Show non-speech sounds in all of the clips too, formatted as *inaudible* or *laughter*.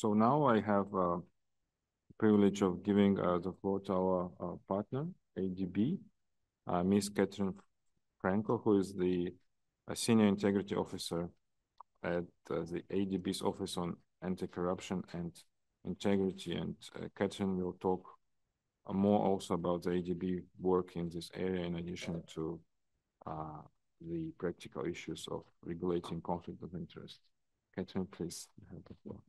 So now I have uh, the privilege of giving uh, the floor to our uh, partner, ADB, uh, Ms. Catherine Frankel, who is the uh, Senior Integrity Officer at uh, the ADB's Office on Anti-Corruption and Integrity. And uh, Catherine will talk more also about the ADB work in this area in addition to the practical issues of regulating conflict of interest. Catherine, please, you have the floor.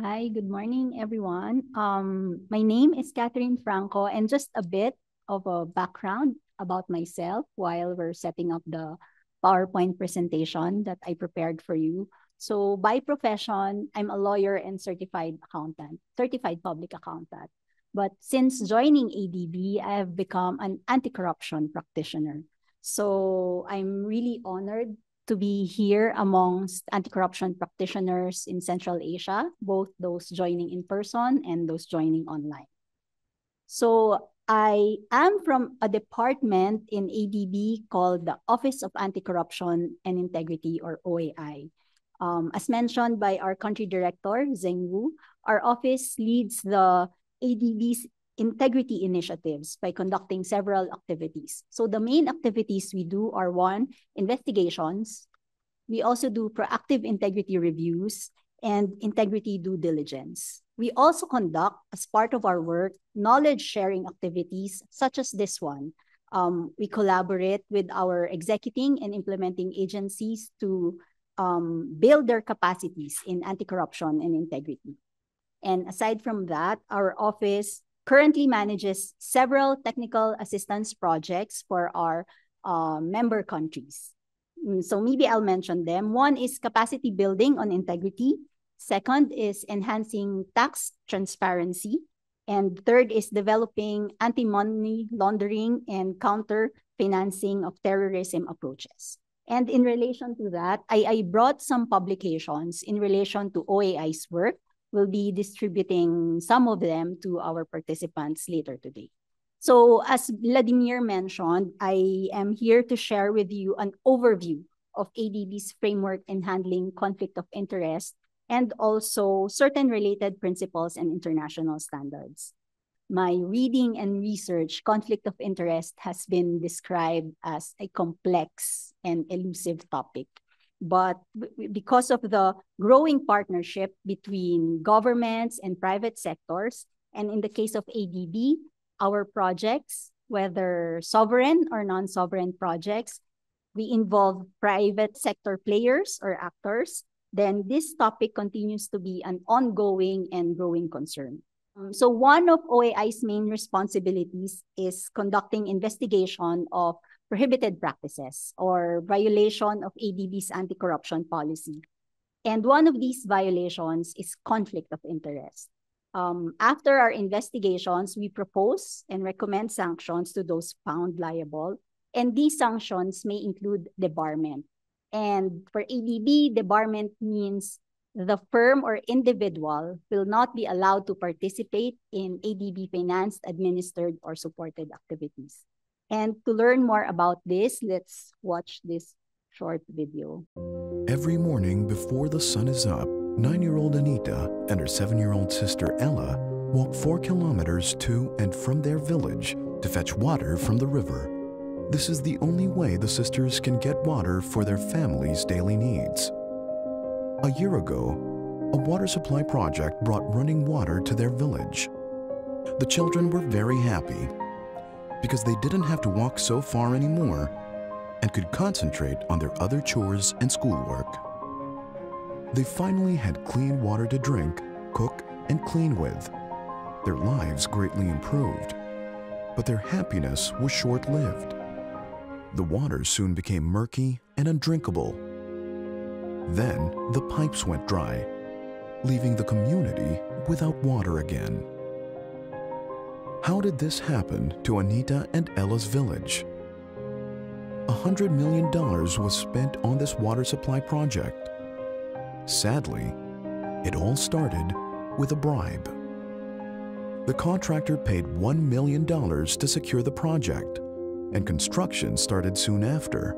Hi, good morning, everyone. Um, my name is Catherine Franco, and just a bit of a background about myself while we're setting up the PowerPoint presentation that I prepared for you. So, by profession, I'm a lawyer and certified accountant, certified public accountant. But since joining ADB, I have become an anti corruption practitioner. So, I'm really honored to be here amongst anti-corruption practitioners in Central Asia, both those joining in person and those joining online. So I am from a department in ADB called the Office of Anti-Corruption and Integrity or OAI. Um, as mentioned by our country director, Zeng Wu, our office leads the ADB's integrity initiatives by conducting several activities. So the main activities we do are one, investigations. We also do proactive integrity reviews and integrity due diligence. We also conduct, as part of our work, knowledge sharing activities such as this one. Um, we collaborate with our executing and implementing agencies to um, build their capacities in anti corruption and integrity. And aside from that, our office currently manages several technical assistance projects for our uh, member countries. Mm, so maybe I'll mention them. One is capacity building on integrity. Second is enhancing tax transparency. And third is developing anti-money laundering and counter-financing of terrorism approaches. And in relation to that, I, I brought some publications in relation to OAI's work will be distributing some of them to our participants later today. So as Vladimir mentioned, I am here to share with you an overview of ADB's framework in handling conflict of interest and also certain related principles and international standards. My reading and research, conflict of interest has been described as a complex and elusive topic. But because of the growing partnership between governments and private sectors, and in the case of ADB, our projects, whether sovereign or non sovereign projects, we involve private sector players or actors, then this topic continues to be an ongoing and growing concern. Um, so, one of OAI's main responsibilities is conducting investigation of prohibited practices or violation of ADB's anti-corruption policy. And one of these violations is conflict of interest. Um, after our investigations, we propose and recommend sanctions to those found liable. And these sanctions may include debarment. And for ADB, debarment means the firm or individual will not be allowed to participate in ADB financed, administered, or supported activities. And to learn more about this, let's watch this short video. Every morning before the sun is up, nine-year-old Anita and her seven-year-old sister Ella walk four kilometers to and from their village to fetch water from the river. This is the only way the sisters can get water for their family's daily needs. A year ago, a water supply project brought running water to their village. The children were very happy because they didn't have to walk so far anymore and could concentrate on their other chores and schoolwork. They finally had clean water to drink, cook, and clean with. Their lives greatly improved, but their happiness was short-lived. The water soon became murky and undrinkable. Then the pipes went dry, leaving the community without water again. How did this happen to Anita and Ella's village? $100 million was spent on this water supply project. Sadly, it all started with a bribe. The contractor paid $1 million to secure the project, and construction started soon after.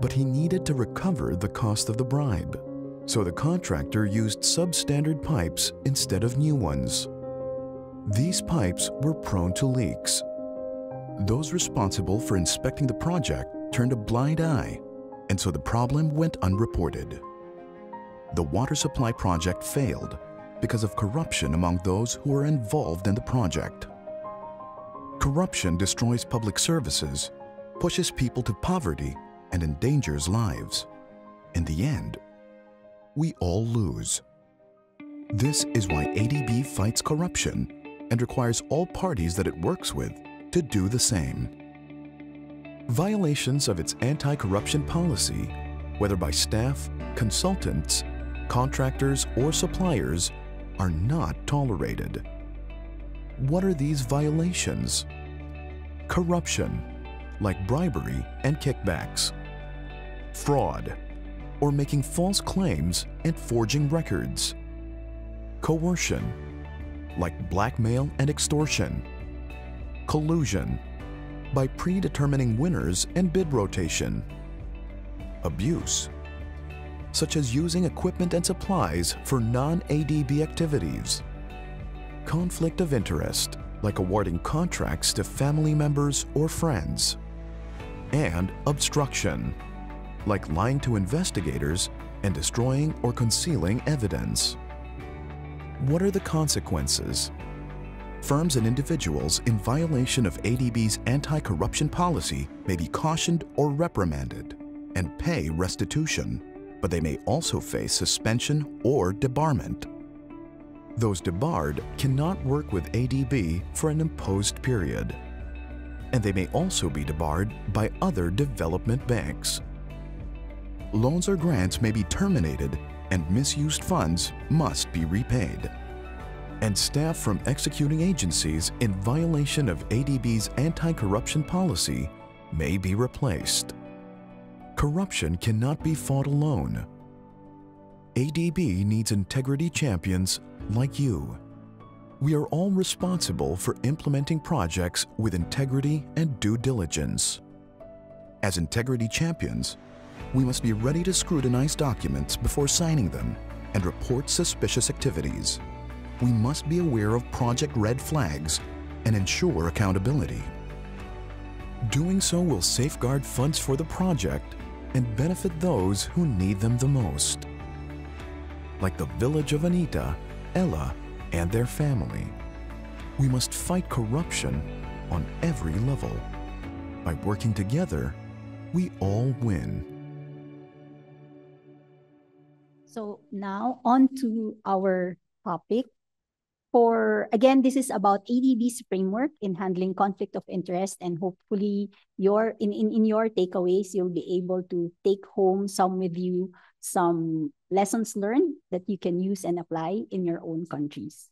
But he needed to recover the cost of the bribe, so the contractor used substandard pipes instead of new ones. These pipes were prone to leaks. Those responsible for inspecting the project turned a blind eye, and so the problem went unreported. The water supply project failed because of corruption among those who were involved in the project. Corruption destroys public services, pushes people to poverty, and endangers lives. In the end, we all lose. This is why ADB fights corruption and requires all parties that it works with to do the same. Violations of its anti-corruption policy, whether by staff, consultants, contractors, or suppliers, are not tolerated. What are these violations? Corruption, like bribery and kickbacks. Fraud, or making false claims and forging records. Coercion, like blackmail and extortion, collusion by predetermining winners and bid rotation, abuse, such as using equipment and supplies for non-ADB activities, conflict of interest, like awarding contracts to family members or friends, and obstruction, like lying to investigators and destroying or concealing evidence. What are the consequences? Firms and individuals in violation of ADB's anti-corruption policy may be cautioned or reprimanded and pay restitution, but they may also face suspension or debarment. Those debarred cannot work with ADB for an imposed period, and they may also be debarred by other development banks. Loans or grants may be terminated and misused funds must be repaid. And staff from executing agencies in violation of ADB's anti-corruption policy may be replaced. Corruption cannot be fought alone. ADB needs integrity champions like you. We are all responsible for implementing projects with integrity and due diligence. As integrity champions, we must be ready to scrutinize documents before signing them and report suspicious activities. We must be aware of project red flags and ensure accountability. Doing so will safeguard funds for the project and benefit those who need them the most, like the village of Anita, Ella, and their family. We must fight corruption on every level. By working together, we all win. So now on to our topic. For again, this is about ADB's framework in handling conflict of interest, and hopefully your in, in, in your takeaways, you'll be able to take home some with you, some lessons learned that you can use and apply in your own countries.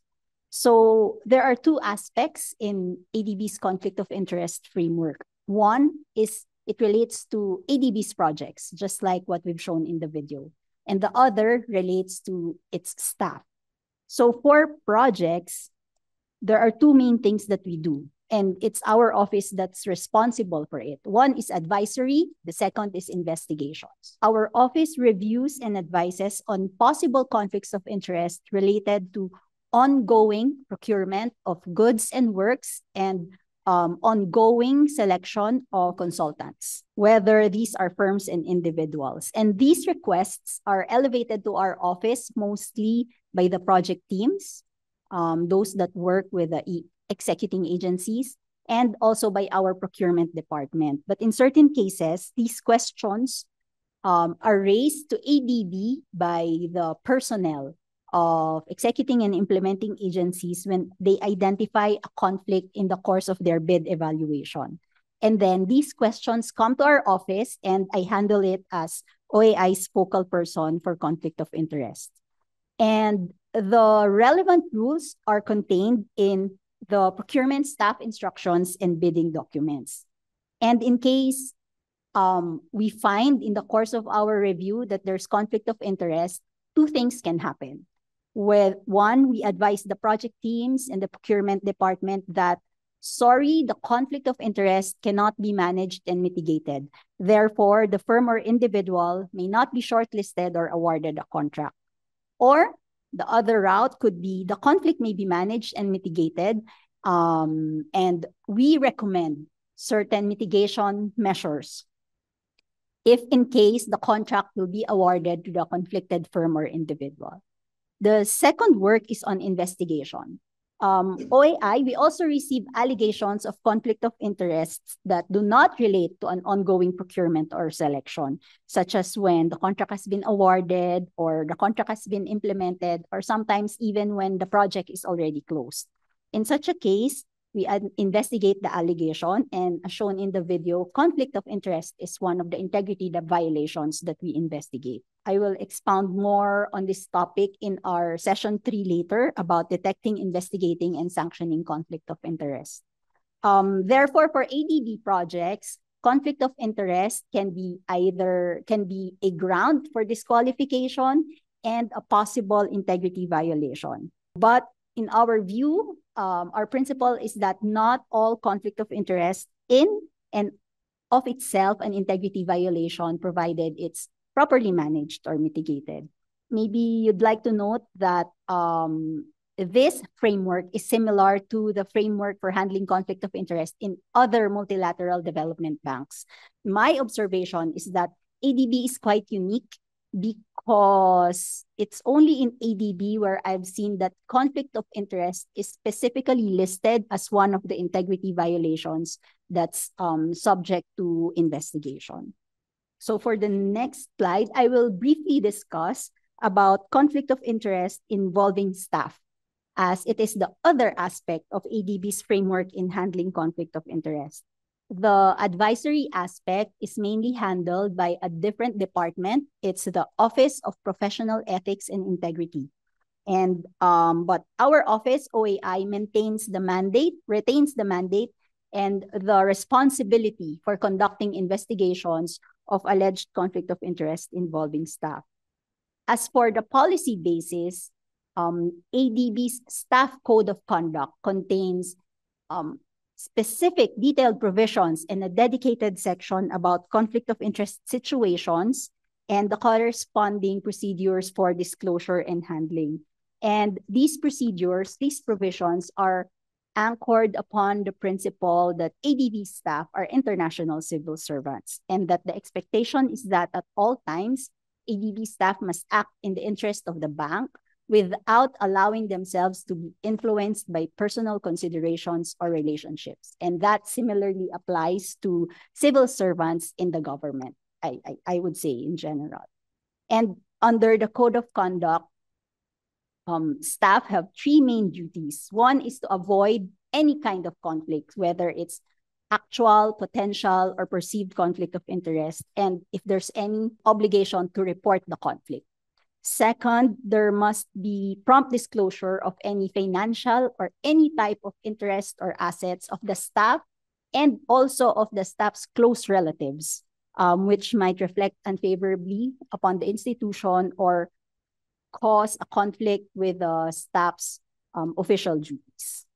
So there are two aspects in ADB's conflict of interest framework. One is it relates to ADB's projects, just like what we've shown in the video and the other relates to its staff. So for projects, there are two main things that we do, and it's our office that's responsible for it. One is advisory, the second is investigations. Our office reviews and advises on possible conflicts of interest related to ongoing procurement of goods and works and um, ongoing selection of consultants, whether these are firms and individuals. And these requests are elevated to our office mostly by the project teams, um, those that work with the e executing agencies, and also by our procurement department. But in certain cases, these questions um, are raised to ADB by the personnel of executing and implementing agencies when they identify a conflict in the course of their bid evaluation. And then these questions come to our office and I handle it as OAI's focal person for conflict of interest. And the relevant rules are contained in the procurement staff instructions and bidding documents. And in case um, we find in the course of our review that there's conflict of interest, two things can happen with one, we advise the project teams and the procurement department that sorry, the conflict of interest cannot be managed and mitigated. Therefore, the firm or individual may not be shortlisted or awarded a contract. Or the other route could be the conflict may be managed and mitigated. Um, and we recommend certain mitigation measures if in case the contract will be awarded to the conflicted firm or individual. The second work is on investigation. Um, OAI, we also receive allegations of conflict of interests that do not relate to an ongoing procurement or selection, such as when the contract has been awarded or the contract has been implemented, or sometimes even when the project is already closed. In such a case, we investigate the allegation and as shown in the video, conflict of interest is one of the integrity the violations that we investigate. I will expound more on this topic in our session three later about detecting, investigating, and sanctioning conflict of interest. Um, therefore, for ADD projects, conflict of interest can be either can be a ground for disqualification and a possible integrity violation. But in our view, um, our principle is that not all conflict of interest in and of itself an integrity violation provided it's properly managed or mitigated. Maybe you'd like to note that um, this framework is similar to the framework for handling conflict of interest in other multilateral development banks. My observation is that ADB is quite unique because it's only in ADB where I've seen that conflict of interest is specifically listed as one of the integrity violations that's um, subject to investigation. So for the next slide, I will briefly discuss about conflict of interest involving staff as it is the other aspect of ADB's framework in handling conflict of interest the advisory aspect is mainly handled by a different department. It's the Office of Professional Ethics and Integrity. And um, but our office, OAI, maintains the mandate, retains the mandate and the responsibility for conducting investigations of alleged conflict of interest involving staff. As for the policy basis, um, ADB's staff code of conduct contains um, specific detailed provisions in a dedicated section about conflict of interest situations and the corresponding procedures for disclosure and handling. And these procedures, these provisions are anchored upon the principle that ADV staff are international civil servants and that the expectation is that at all times, ADV staff must act in the interest of the bank, without allowing themselves to be influenced by personal considerations or relationships. And that similarly applies to civil servants in the government, I, I, I would say in general. And under the code of conduct, um, staff have three main duties. One is to avoid any kind of conflict, whether it's actual, potential, or perceived conflict of interest, and if there's any obligation to report the conflict. Second, there must be prompt disclosure of any financial or any type of interest or assets of the staff and also of the staff's close relatives, um, which might reflect unfavorably upon the institution or cause a conflict with the staff's um, official duties.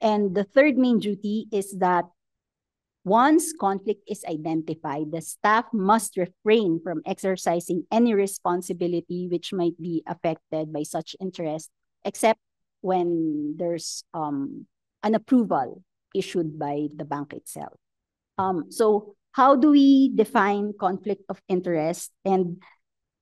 And the third main duty is that once conflict is identified, the staff must refrain from exercising any responsibility which might be affected by such interest, except when there's um, an approval issued by the bank itself. Um, so how do we define conflict of interest? And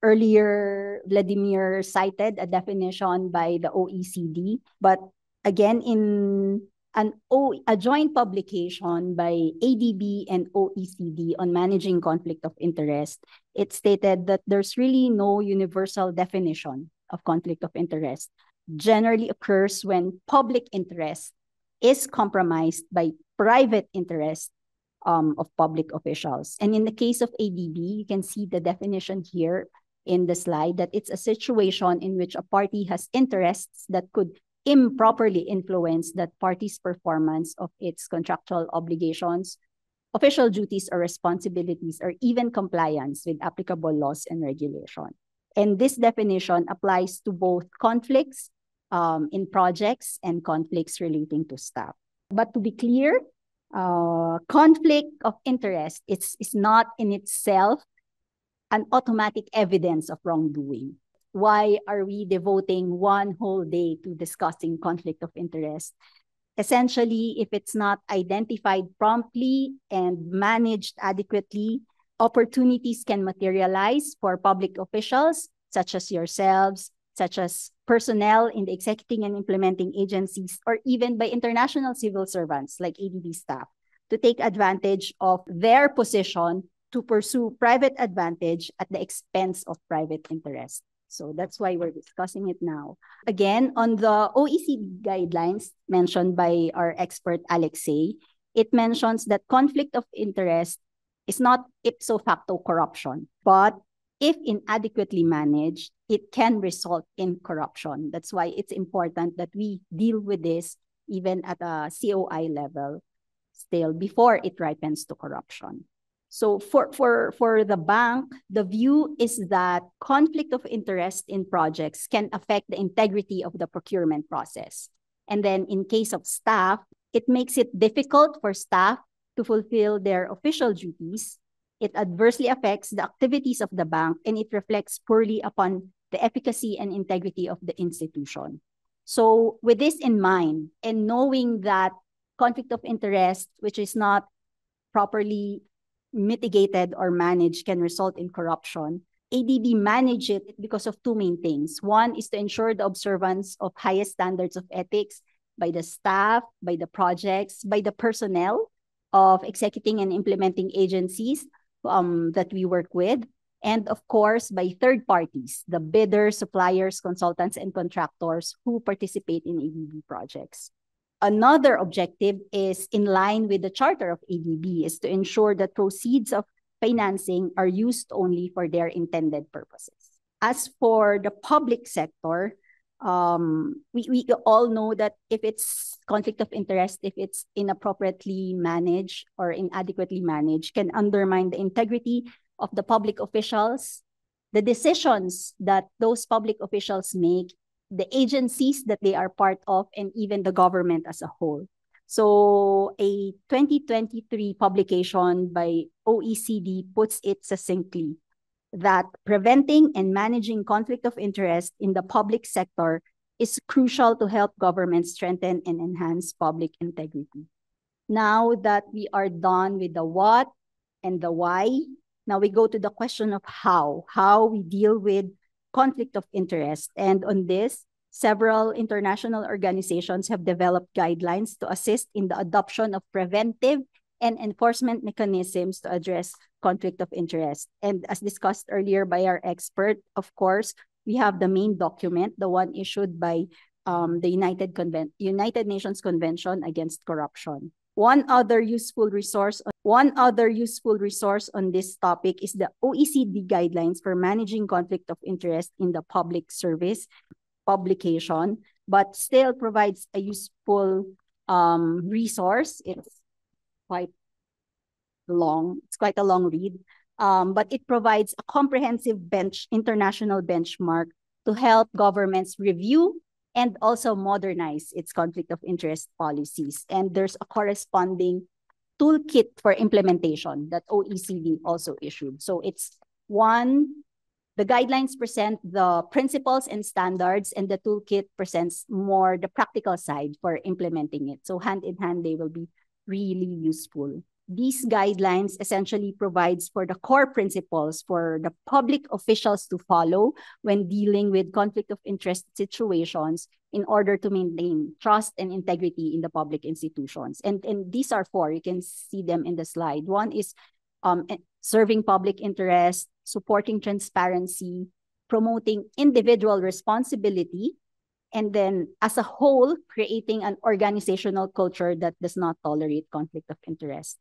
earlier, Vladimir cited a definition by the OECD, but again, in an o, a joint publication by ADB and OECD on managing conflict of interest, it stated that there's really no universal definition of conflict of interest. Generally occurs when public interest is compromised by private interest um, of public officials. And in the case of ADB, you can see the definition here in the slide that it's a situation in which a party has interests that could improperly influence that party's performance of its contractual obligations, official duties or responsibilities, or even compliance with applicable laws and regulation. And this definition applies to both conflicts um, in projects and conflicts relating to staff. But to be clear, uh, conflict of interest is is not in itself an automatic evidence of wrongdoing why are we devoting one whole day to discussing conflict of interest? Essentially, if it's not identified promptly and managed adequately, opportunities can materialize for public officials, such as yourselves, such as personnel in the executing and implementing agencies, or even by international civil servants like ADB staff, to take advantage of their position to pursue private advantage at the expense of private interest. So that's why we're discussing it now. Again, on the OECD guidelines mentioned by our expert Alexei, it mentions that conflict of interest is not ipso facto corruption, but if inadequately managed, it can result in corruption. That's why it's important that we deal with this even at a COI level still before it ripens to corruption. So for, for, for the bank, the view is that conflict of interest in projects can affect the integrity of the procurement process. And then in case of staff, it makes it difficult for staff to fulfill their official duties. It adversely affects the activities of the bank and it reflects poorly upon the efficacy and integrity of the institution. So with this in mind and knowing that conflict of interest, which is not properly mitigated or managed can result in corruption. ADB manage it because of two main things. One is to ensure the observance of highest standards of ethics by the staff, by the projects, by the personnel of executing and implementing agencies um, that we work with, and of course by third parties, the bidders, suppliers, consultants, and contractors who participate in ADB projects. Another objective is in line with the charter of ADB is to ensure that proceeds of financing are used only for their intended purposes. As for the public sector, um, we, we all know that if it's conflict of interest, if it's inappropriately managed or inadequately managed, can undermine the integrity of the public officials, the decisions that those public officials make, the agencies that they are part of, and even the government as a whole. So, a 2023 publication by OECD puts it succinctly that preventing and managing conflict of interest in the public sector is crucial to help governments strengthen and enhance public integrity. Now that we are done with the what and the why, now we go to the question of how, how we deal with conflict of interest. And on this, several international organizations have developed guidelines to assist in the adoption of preventive and enforcement mechanisms to address conflict of interest. And as discussed earlier by our expert, of course, we have the main document, the one issued by um, the United, Conven United Nations Convention Against Corruption. One other useful resource one other useful resource on this topic is the OECD guidelines for managing conflict of interest in the public service publication, but still provides a useful um, resource. It's quite long. It's quite a long read, um, but it provides a comprehensive bench international benchmark to help governments review and also modernize its conflict of interest policies. And there's a corresponding toolkit for implementation that OECD also issued. So it's one, the guidelines present the principles and standards, and the toolkit presents more the practical side for implementing it. So hand in hand, they will be really useful these guidelines essentially provides for the core principles for the public officials to follow when dealing with conflict of interest situations in order to maintain trust and integrity in the public institutions and and these are four you can see them in the slide one is um, eh, serving public interest supporting transparency promoting individual responsibility and then as a whole creating an organizational culture that does not tolerate conflict of interest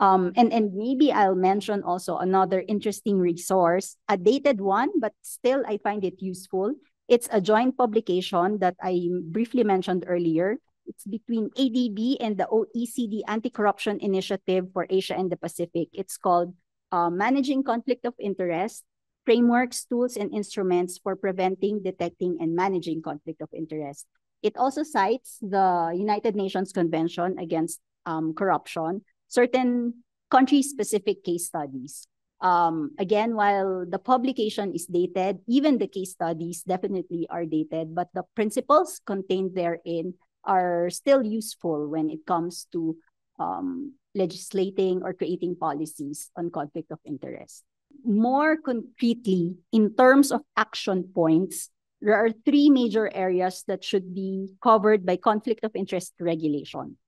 um, and, and maybe I'll mention also another interesting resource, a dated one, but still I find it useful. It's a joint publication that I briefly mentioned earlier. It's between ADB and the OECD Anti-Corruption Initiative for Asia and the Pacific. It's called uh, Managing Conflict of Interest, Frameworks, Tools, and Instruments for Preventing, Detecting, and Managing Conflict of Interest. It also cites the United Nations Convention Against um, Corruption, certain country-specific case studies. Um, again, while the publication is dated, even the case studies definitely are dated, but the principles contained therein are still useful when it comes to um, legislating or creating policies on conflict of interest. More concretely, in terms of action points, there are three major areas that should be covered by conflict of interest regulation.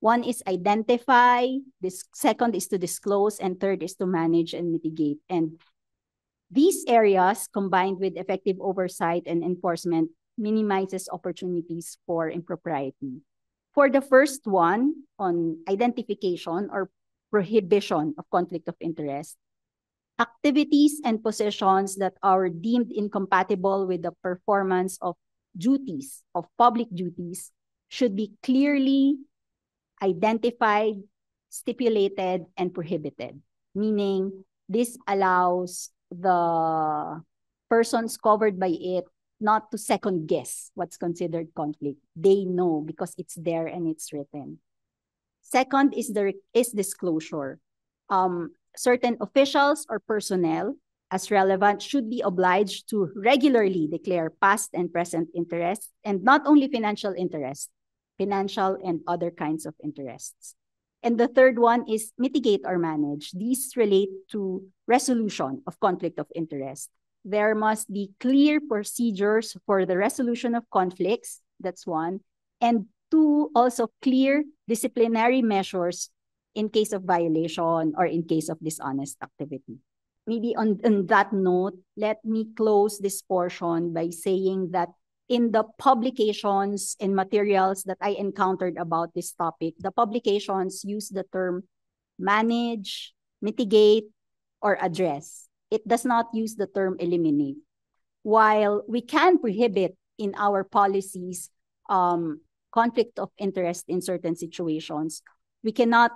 One is identify, this second is to disclose, and third is to manage and mitigate. And these areas combined with effective oversight and enforcement minimizes opportunities for impropriety. For the first one on identification or prohibition of conflict of interest, activities and positions that are deemed incompatible with the performance of duties, of public duties, should be clearly identified, stipulated, and prohibited. Meaning, this allows the persons covered by it not to second guess what's considered conflict. They know because it's there and it's written. Second is the is disclosure. Um, certain officials or personnel as relevant should be obliged to regularly declare past and present interests and not only financial interests financial, and other kinds of interests. And the third one is mitigate or manage. These relate to resolution of conflict of interest. There must be clear procedures for the resolution of conflicts. That's one. And two, also clear disciplinary measures in case of violation or in case of dishonest activity. Maybe on, on that note, let me close this portion by saying that in the publications and materials that I encountered about this topic, the publications use the term manage, mitigate, or address. It does not use the term eliminate. While we can prohibit in our policies um, conflict of interest in certain situations, we cannot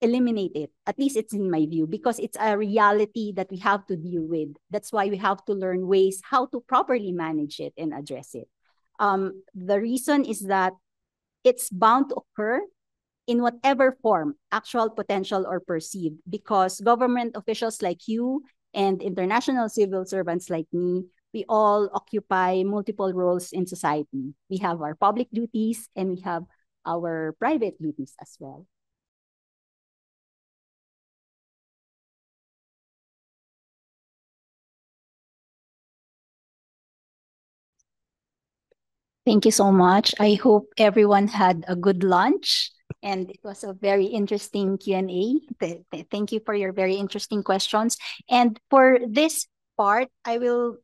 eliminate it. At least it's in my view, because it's a reality that we have to deal with. That's why we have to learn ways how to properly manage it and address it. Um, the reason is that it's bound to occur in whatever form, actual, potential, or perceived, because government officials like you and international civil servants like me, we all occupy multiple roles in society. We have our public duties and we have our private duties as well. Thank you so much. I hope everyone had a good lunch and it was a very interesting Q&A. Thank you for your very interesting questions. And for this part, I will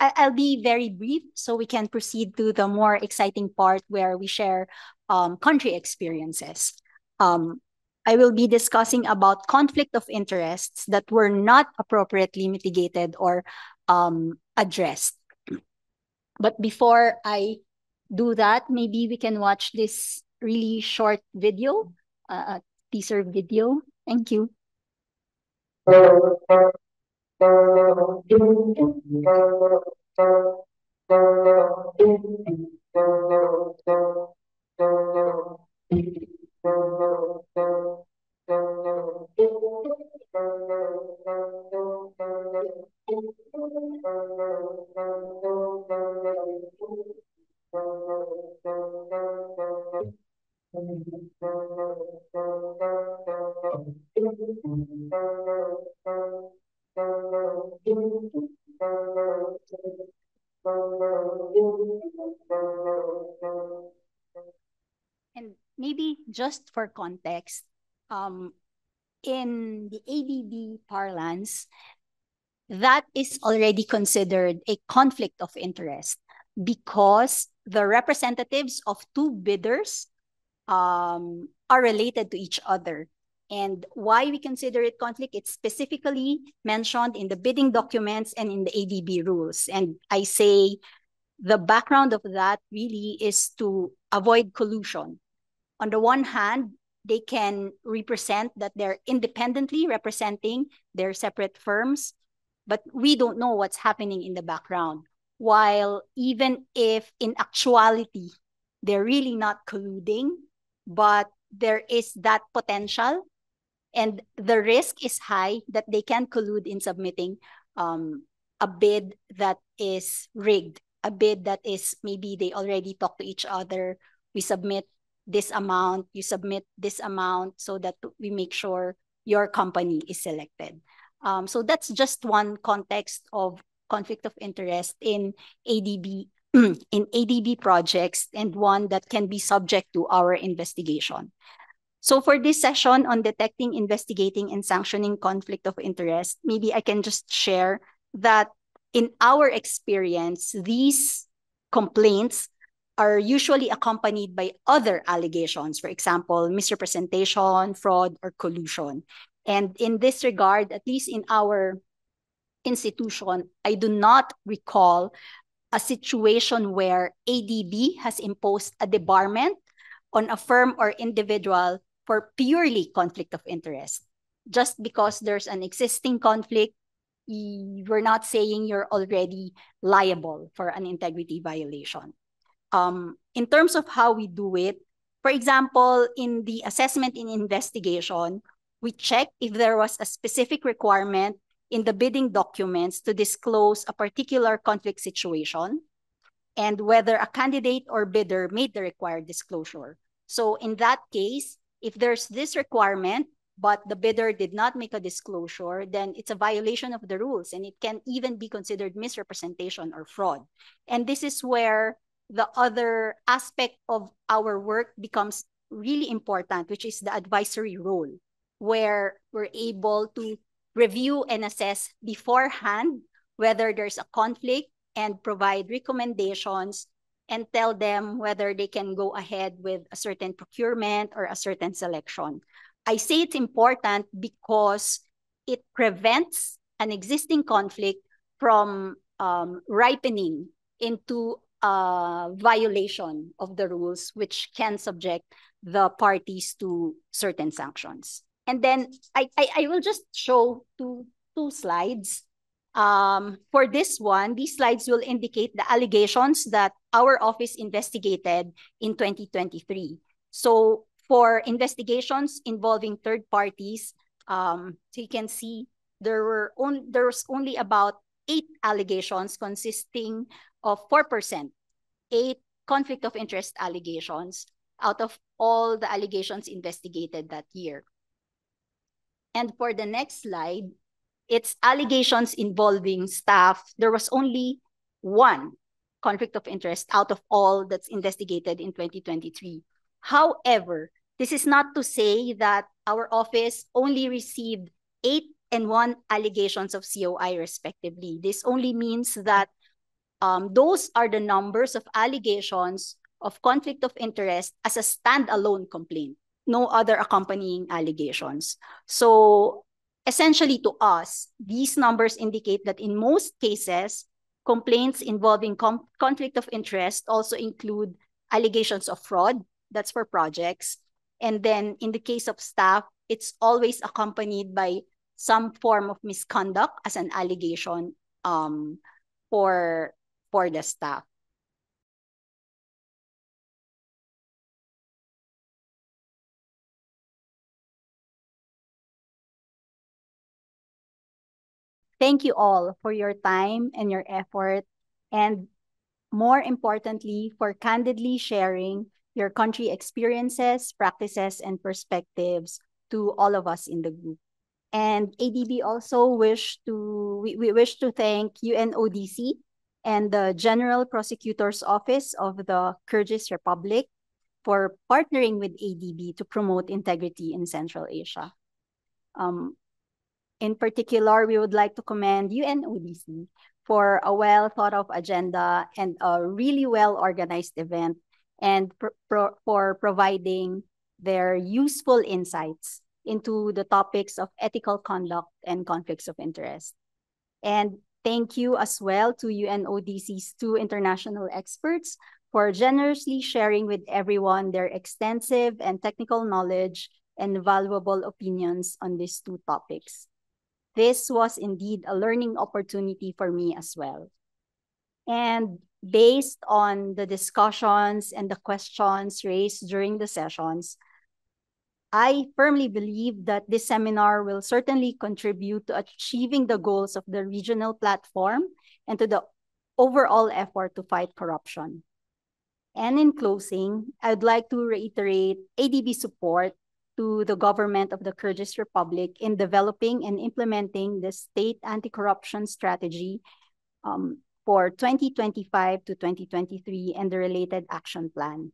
I'll be very brief so we can proceed to the more exciting part where we share um, country experiences. Um, I will be discussing about conflict of interests that were not appropriately mitigated or um, addressed but before I do that, maybe we can watch this really short video, uh, teaser video. Thank you. *laughs* And maybe just for context, um, in the ABB parlance, that is already considered a conflict of interest because the representatives of two bidders um, are related to each other. And why we consider it conflict, it's specifically mentioned in the bidding documents and in the ADB rules. And I say the background of that really is to avoid collusion. On the one hand, they can represent that they're independently representing their separate firms, but we don't know what's happening in the background. While even if in actuality they're really not colluding, but there is that potential and the risk is high that they can collude in submitting um, a bid that is rigged, a bid that is maybe they already talk to each other. We submit this amount, you submit this amount so that we make sure your company is selected. Um, so that's just one context of conflict of interest in ADB *clears throat* in ADB projects and one that can be subject to our investigation. So for this session on detecting, investigating, and sanctioning conflict of interest, maybe I can just share that in our experience, these complaints are usually accompanied by other allegations, for example, misrepresentation, fraud, or collusion. And in this regard, at least in our institution, I do not recall a situation where ADB has imposed a debarment on a firm or individual for purely conflict of interest. Just because there's an existing conflict, we're not saying you're already liable for an integrity violation um, in terms of how we do it, for example, in the assessment in investigation, we check if there was a specific requirement in the bidding documents to disclose a particular conflict situation and whether a candidate or bidder made the required disclosure. So in that case, if there's this requirement, but the bidder did not make a disclosure, then it's a violation of the rules and it can even be considered misrepresentation or fraud. And this is where the other aspect of our work becomes really important, which is the advisory role, where we're able to review and assess beforehand whether there's a conflict and provide recommendations and tell them whether they can go ahead with a certain procurement or a certain selection. I say it's important because it prevents an existing conflict from um, ripening into uh, violation of the rules, which can subject the parties to certain sanctions. And then I, I, I will just show two, two slides. Um, for this one, these slides will indicate the allegations that our office investigated in 2023. So for investigations involving third parties, um, so you can see there were on, there was only about eight allegations consisting of 4%, eight conflict of interest allegations out of all the allegations investigated that year. And for the next slide, it's allegations involving staff. There was only one conflict of interest out of all that's investigated in 2023. However, this is not to say that our office only received eight and one allegations of COI respectively. This only means that um, those are the numbers of allegations of conflict of interest as a standalone complaint, no other accompanying allegations. So essentially to us, these numbers indicate that in most cases, complaints involving com conflict of interest also include allegations of fraud, that's for projects. And then in the case of staff, it's always accompanied by some form of misconduct as an allegation um, for for the staff. Thank you all for your time and your effort, and more importantly, for candidly sharing your country experiences, practices, and perspectives to all of us in the group. And ADB also wish to we, we wish to thank UNODC and the General Prosecutor's Office of the Kyrgyz Republic for partnering with ADB to promote integrity in Central Asia. Um, in particular, we would like to commend UNODC for a well thought of agenda and a really well organized event and pro pro for providing their useful insights into the topics of ethical conduct and conflicts of interest. And Thank you as well to UNODC's two international experts for generously sharing with everyone their extensive and technical knowledge and valuable opinions on these two topics. This was indeed a learning opportunity for me as well. And based on the discussions and the questions raised during the sessions, I firmly believe that this seminar will certainly contribute to achieving the goals of the regional platform and to the overall effort to fight corruption. And in closing, I'd like to reiterate ADB support to the government of the Kyrgyz Republic in developing and implementing the state anti-corruption strategy um, for 2025 to 2023 and the related action plan.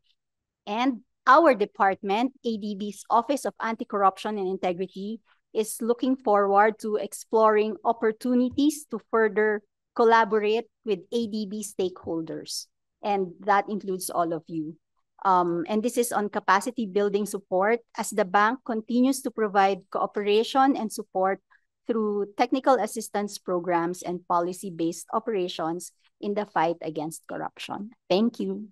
And our department, ADB's Office of Anti-Corruption and Integrity, is looking forward to exploring opportunities to further collaborate with ADB stakeholders. And that includes all of you. Um, and this is on capacity building support as the bank continues to provide cooperation and support through technical assistance programs and policy-based operations in the fight against corruption. Thank you.